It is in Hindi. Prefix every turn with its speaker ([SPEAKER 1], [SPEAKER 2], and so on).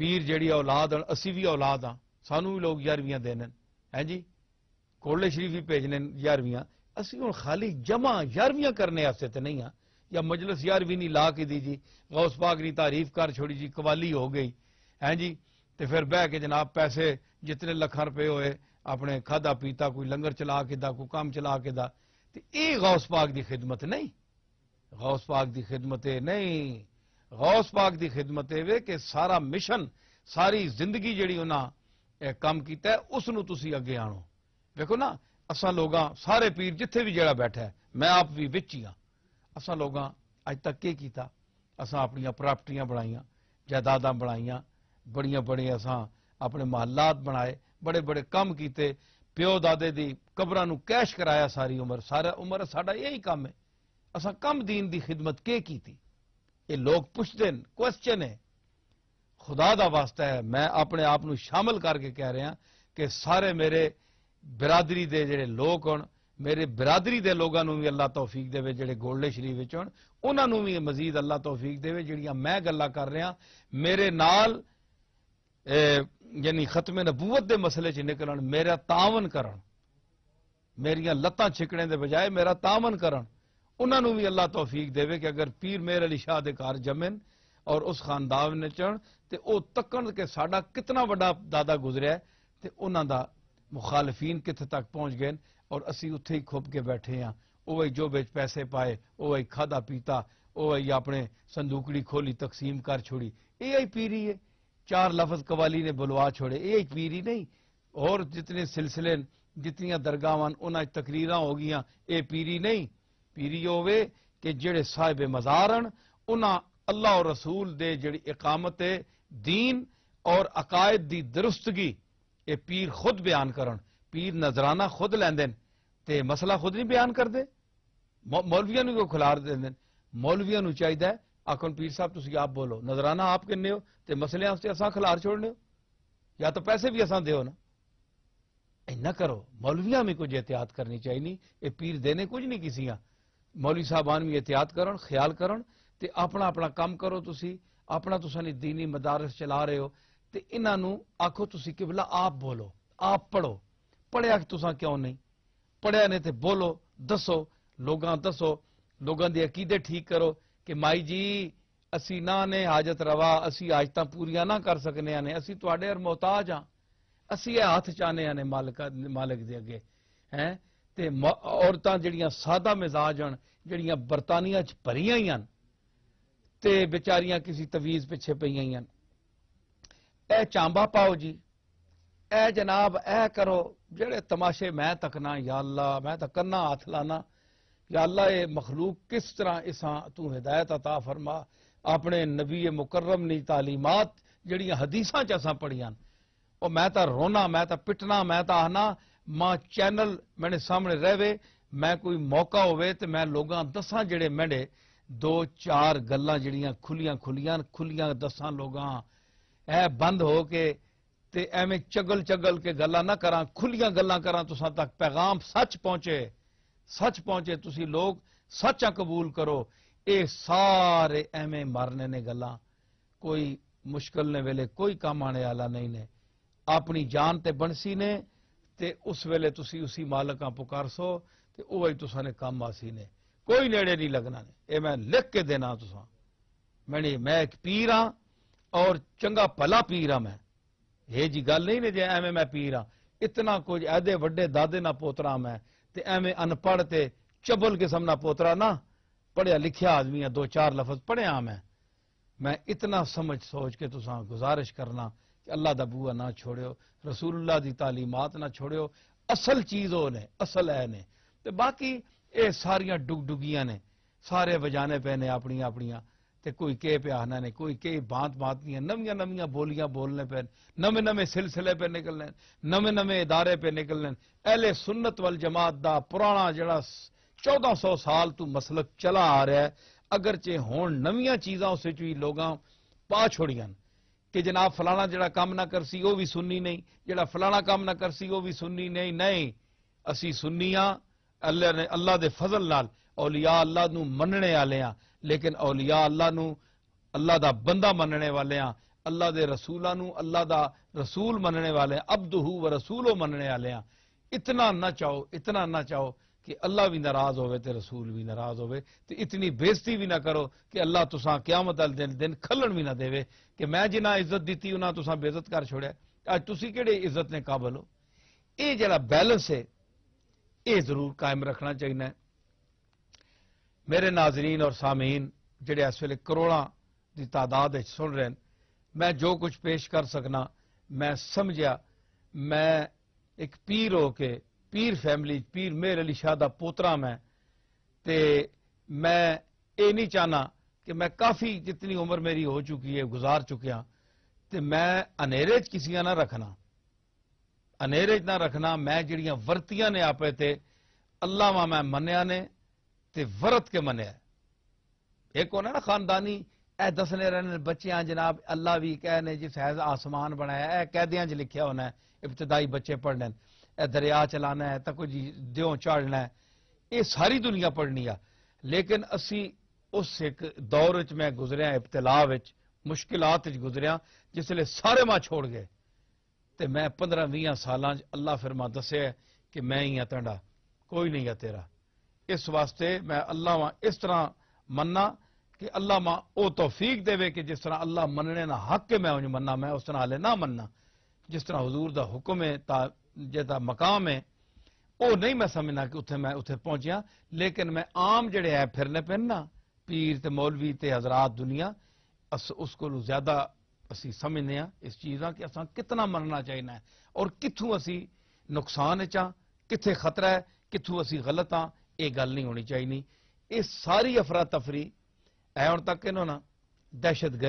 [SPEAKER 1] पीर जी औलाद असी भी औलाद हाँ सानू भी लोग ग्यारहवीं देने ਦੇਣਨ जी कोले शरीफ भी भेजने ग्यारहवीं ਯਾਰਵੀਆਂ हूँ खाली जमा ग्यारहवीं करने वास्ते तो नहीं हाँ या मजलस ग्यारहवीं नहीं ला के दी जी गौस पाक की तारीफ कर छोड़ी जी कवाली हो गई है जी तो फिर बह के जनाब पैसे जितने लखा रुपए होए अपने खादा पीता कोई लंगर चला के दा कोई काम चला के दा तो ये गौस पाक की खिदमत नहीं गौस पाक की खिदमत नहीं गौस पाक की खिदमत वे कि सारा मिशन सारी जिंदगी जी उन्हें काम किया उसनों अगे आणो देखो ना असा लोग सारे पीर जिथे भी जड़ा बैठा है मैं आप भी बिच ही हाँ असा लोग अज तक के किया असा अपन प्रॉपर्टियां बनाइया जायदादा बनाइया बड़िया बड़े असा अपने महलात बनाए बड़े बड़े काम किए प्यो दादे की कबर कैश कराया सारी उम्र सारा उम्र साढ़ा यही काम है असा कम दीन की खिदमत के की ये लोग पुछते हैं क्वेश्चन है खुदा का वास्ता है मैं अपने आप को शामिल करके कह रहा कि सारे मेरे बिरादरी के जोड़े लोग हो मेरे बिरादरी के लोगों भी अल्लाह तौफीक दे जे गोल्डे शरीफ हो उन्होंने भी मजीद अल्लाह तौफीक दे जै मैं कर रहा मेरे नाल यानी खत्मे नबूवत के मसले च निकल मेरा तावन कर मेरिया लत्त छिकने के बजाय मेरा तावन करन उन्होंने भी अल्लाह तौफीक देवे कि अगर पीर मेर अली शाह के घर जमेन और उस खानदान ने चढ़ तो वह तकन के साडा कितना व्डा दादा गुजरिया तो उन्होंने मुखालफीन कितने तक पहुँच गए और असी उत्थे ही के बैठे हाँ वह जो बेच पैसे पाए वह खादा पीता वह अपने संदूकड़ी खोली तकसीम कर छोड़ी ए पीरी है चार लफज कवाली ने बुलवा छोड़े ए पीरी नहीं और जितने सिलसिले जितनी दरगाह उन्हें तकरीर हो गई ये पीरी नहीं पीरी हो जड़े साहेब मजार अल्लाह और रसूल दे जड़ी इकामत है दीन और अकायद की दुरुस्तगी पीर खुद बयान कर पीर नजराना खुद लेंदेन ते मसला खुद नहीं बयान करते मौलविया क्यों खिलार देंदे मौलविया चाहिए आखन पीर साहब तुम आप बोलो नजराना आप किन्ने तो मसलों से असा खिलार छोड़ने या तो पैसे भी असा दो ना इना करो मौलविया भी कुछ एहतियात करनी चाहिए ये पीर देने कुछ नहीं किसी ਮੌਲੀ ਸਾਹਿਬਾਨ ਵੀ ਇਤਿਆਤ ਕਰਨ ਖਿਆਲ ਕਰਨ ਤੇ ਆਪਣਾ ਆਪਣਾ ਕੰਮ ਕਰੋ ਤੁਸੀਂ ਆਪਣਾ ਤੁਸੀਂ ਨੇ دینی ਮਦਾਰਸ ਚਲਾ ਰਹੇ ਹੋ ਤੇ ਇਹਨਾਂ ਨੂੰ ਆਖੋ ਤੁਸੀਂ ਕਿਬਲਾ ਆਪ ਬੋਲੋ ਆਪ ਪੜੋ ਪੜਿਆ ਤੁਸੀਂ ਕਿਉਂ ਨਹੀਂ ਪੜਿਆ ਨੇ ਤੇ ਬੋਲੋ ਦੱਸੋ ਲੋਕਾਂ ਦੱਸੋ ਲੋਕਾਂ ਦੇ ਅਕੀਦੇ ਠੀਕ ਕਰੋ ਕਿ ਮਾਈ ਜੀ ਅਸੀਂ ਨਾ ਨੇ ਹਾਜਤ ਰਵਾ ਅਸੀਂ ਤਾਂ ਪੂਰੀਆਂ ਨਾ ਕਰ ਸਕਨੇ ਆ ਨੇ ਅਸੀਂ ਤੁਹਾਡੇ ਅਰ ਮਹਤਾਜ ਆ ਅਸੀਂ ਇਹ ਹੱਥ ਚਾਹਨੇ ਆ ਨੇ ਮਾਲਕ ਮਾਲਕ ਦੇ ਅੱਗੇ ਹੈ ते औरत सादा मिजाज हैं जड़िया बरतानिया भरिया ही बेचारिया किसी तवीज पिछे पन ए चांबा पाओ जी ए जनाब ए करो जड़े तमाशे मैं तकना याला मैं तो कन्ना हाथ लाना याला ए मखलूक किस तरह इसा तू हिदायत अता फरमा अपने नबी मुकर्रम ने तालीमात जड़िया हदीसा च असा पढ़िया मैं तो रोना मैं तो पिटना मैं तो आना मां चैनल मेरे सामने रहे मैं कोई मौका होवे मैं लोगों दसा जेड़े मेरे दो चार गल् जुलिया खुलिया खुलिया खुलिया दसा लोगों ऐ बंद हो के एवें चगल चगल के गल् ना करा खुलिया गल् करा तुसा तक पैगाम सच पहुंचे सच पहुंचे तुसी लोग सचा कबूल करो ये सारे एवें मरने ने गल कोई मुश्किल ने वेले कोई काम आने वाला नहीं ने अपनी जान ते बनसी ने ਤੇ ਉਸ ਵੇਲੇ ਤੁਸੀਂ ਉਸੇ ਮਾਲਕਾਂ ਪੁਕਾਰਸੋ ਤੇ ਉਹ ਹੀ ਤੁਸਾਂ ਨੇ ਕੰਮ ਆਸੀ ਨੇ ਕੋਈ ਨੇੜੇ ਨਹੀਂ ਲੱਗਣਾ ਨੇ ਇਹ ਮੈਂ ਲਿਖ ਕੇ ਦੇਣਾ ਤੁਸਾਂ ਮੈਨੇ ਮੈਂ ਇੱਕ ਪੀਰ ਆ ਔਰ ਚੰਗਾ ਭਲਾ ਪੀਰ ਆ ਮੈਂ ਇਹ ਜੀ ਗੱਲ ਨਹੀਂ ਨੇ ਜੇ ਐਵੇਂ ਮੈਂ ਪੀਰ ਆ ਇਤਨਾ ਕੁਝ ਐਦੇ ਵੱਡੇ ਦਾਦੇ ਨਾਲ ਪੋਤਰਾ ਮੈਂ ਤੇ ਐਵੇਂ ਅਨਪੜ੍ਹ ਤੇ ਚਬਲ ਕਿਸਮ ਨਾਲ ਪੋਤਰਾ ਨਾ ਪੜਿਆ ਲਿਖਿਆ ਆਦਮੀ ਆ ਦੋ ਚਾਰ ਲਫ਼ਜ਼ ਪੜਿਆ ਮੈਂ मैं इतना समझ सोच के तुसा गुजारिश करना कि अल्लाह का बूआ ना छोड़ो रसूल की तालीमात ना छोड़ो असल चीज़ वो ने असल है ने तो बाकी ये सारिया डुगडुगियां ने सारे बजाने पे ने अपन अपन तो कोई के प्याना ने कोई के बात बात नहीं नवी नवी बोलियां बोलने पे नमें नवे सिलसिले पर निकलने नमें नमें इदारे पर निकलने अहले सुन्नत वाल जमात का पुराना जड़ा चौदह सौ साल तू मसलक चला आ रहा है अगरचे हूँ नवी चीज़ा उस लोग पा छोड़िया कि जनाब फलाना जोड़ा काम ना कर सी वह भी सुननी नहीं जड़ा फलाना काम ना कर सी वह भी सुननी नहीं नहीं असी सुननी हाँ अल्लाह ने अल्लाह के फजल नाल औलिया अल्लाह मनने वाले हाँ लेकिन औलिया अल्लाह अल्लाह का बंदा मनने वाले हाँ अल्लाह के रसूलों अल्लाह का रसूल मनने वाले अब्द व रसूलो मनने वाले हाँ इतना ना चाहो इतना ना चाहो कि अल्लाह भी नाराज होवे रसूल भी नाराज होवे इतनी बेजती भी ना करो कि अल्लाह तुसा क्या मतलब दिन दिन खलन भी ना देवे कि मैं जिना इज्जत दी उन्हें तुसा बेजत कर छोड़े अज तुम कि इज्जत ने काबल हो ये जरा बैलेंस है ये जरूर कायम रखना चाहिए मेरे नाजरीन और सामीन जोड़े इस वे करोड़ों की तादाद सुन रहे हैं मैं जो कुछ पेश कर सकना मैं समझिया मैं एक पीर हो के पीर फैमिली पीर मेहर अली शाह पोतरा मैं ते मैं ये नहीं चाहना कि मैं काफ़ी जितनी उम्र मेरी हो चुकी है गुजार चुक तो मैं अनेरे च किसी ना रखना अनेरे च ना रखना मैं जड़िया वर्तियां ने आपे ते अलावा मैं मनिया ने ते वरत के मनिया एक होना ना खानदानी ए दसने रहने बच्चिया जनाब अल्लाह भी कहने जी हैज आसमान बनाया ए च लिखे होना है इब्तदाई बच्चे पढ़ने दरिया चलाना है तो कुछ द्यों चाड़ना है ये सारी दुनिया पढ़नी आ लेकिन असी उस एक दौर च मैं गुजरिया इब्तला मुश्किल गुजरिया जिसल सारे मां छोड़ गए तो मैं पंद्रह वीह साल अल्लाह फिर मां दसे कि मैं ही हाँ तेंडा कोई नहीं है तेरा इस वास्ते मैं अल्लाह वहां इस तरह मना कि अल्लाह मां वह तोफीक देवे कि जिस तरह अल्लाह मनने का हक मैं उन्हें मना मैं उस तरह हाले ना मना जिस तरह हजूर का हुक्म है ता जैसा मकाम है वो नहीं मैं समझना कि उत्थे मैं उत्थे पहुंचा लेकिन मैं आम जड़े है फिरने पेना पीर ते मौलवी ते हजरात दुनिया अस उस को ज्यादा असी समझने इस चीज का कि असा कितना मनना चाहना है और कितू असी नुकसान चा कि खतरा है कितों असी गलत हाँ यह गल नहीं होनी चाहिए यह सारी अफरा तफरी है हूं तक इन्होंने दहशतगर्द